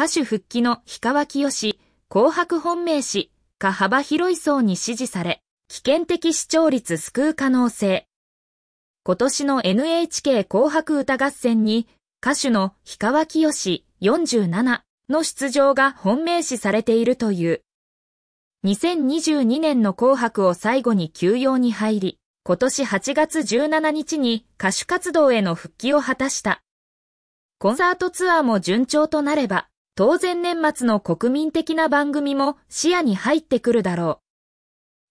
歌手復帰の氷川きよし、紅白本命誌、か幅広い層に支持され、危険的視聴率救う可能性。今年の NHK 紅白歌合戦に、歌手の氷川きよし47の出場が本命視されているという。2022年の紅白を最後に休養に入り、今年8月17日に歌手活動への復帰を果たした。コンサートツアーも順調となれば、当然年末の国民的な番組も視野に入ってくるだろ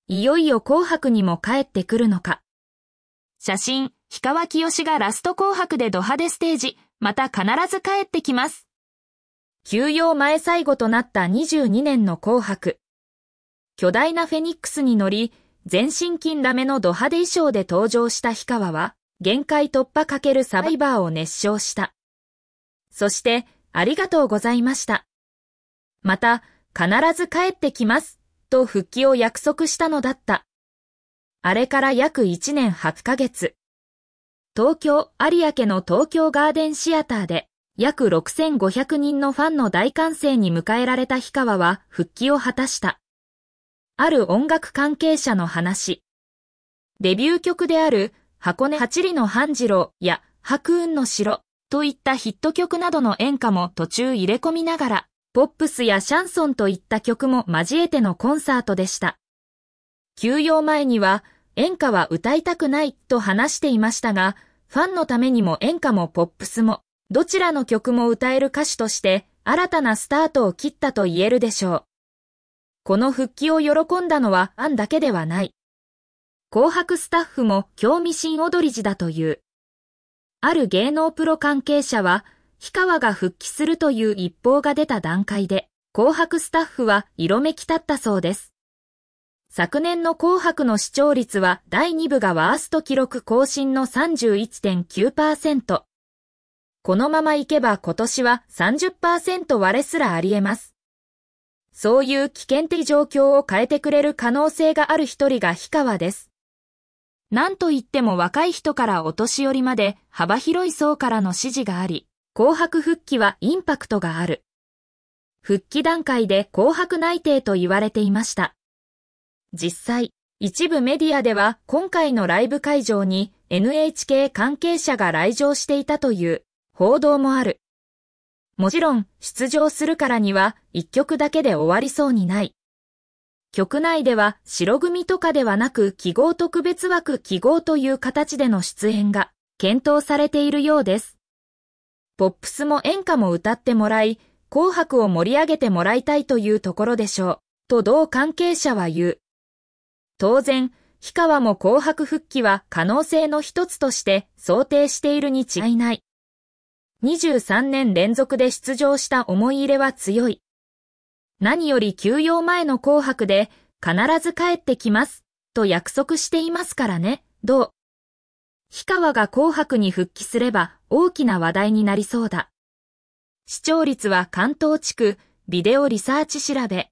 う。いよいよ紅白にも帰ってくるのか。写真、氷川きよしがラスト紅白でド派手ステージ、また必ず帰ってきます。休養前最後となった22年の紅白。巨大なフェニックスに乗り、全身筋ラメのド派手衣装で登場した氷川は、限界突破かけるサバイバーを熱唱した。そして、ありがとうございました。また、必ず帰ってきます、と復帰を約束したのだった。あれから約1年8ヶ月。東京、有明の東京ガーデンシアターで、約6500人のファンの大歓声に迎えられた氷川は復帰を果たした。ある音楽関係者の話。デビュー曲である箱根八里の半次郎や白雲の城といったヒット曲などの演歌も途中入れ込みながら、ポップスやシャンソンといった曲も交えてのコンサートでした。休養前には、演歌は歌いたくないと話していましたが、ファンのためにも演歌もポップスも、どちらの曲も歌える歌手として、新たなスタートを切ったと言えるでしょう。この復帰を喜んだのはアンだけではない。紅白スタッフも興味深踊り時だという。ある芸能プロ関係者は、氷川が復帰するという一報が出た段階で、紅白スタッフは色めき立ったそうです。昨年の紅白の視聴率は第2部がワースト記録更新の31.9%。このままいけば今年は30%割れすらあり得ます。そういう危険的状況を変えてくれる可能性がある一人が氷川です。なんといっても若い人からお年寄りまで幅広い層からの支持があり、紅白復帰はインパクトがある。復帰段階で紅白内定と言われていました。実際、一部メディアでは今回のライブ会場に NHK 関係者が来場していたという報道もある。もちろん、出場するからには一曲だけで終わりそうにない。局内では白組とかではなく記号特別枠記号という形での出演が検討されているようです。ポップスも演歌も歌ってもらい、紅白を盛り上げてもらいたいというところでしょう、と同関係者は言う。当然、氷川も紅白復帰は可能性の一つとして想定しているに違いない。23年連続で出場した思い入れは強い。何より休養前の紅白で必ず帰ってきます、と約束していますからね、どう氷川が紅白に復帰すれば大きな話題になりそうだ。視聴率は関東地区ビデオリサーチ調べ。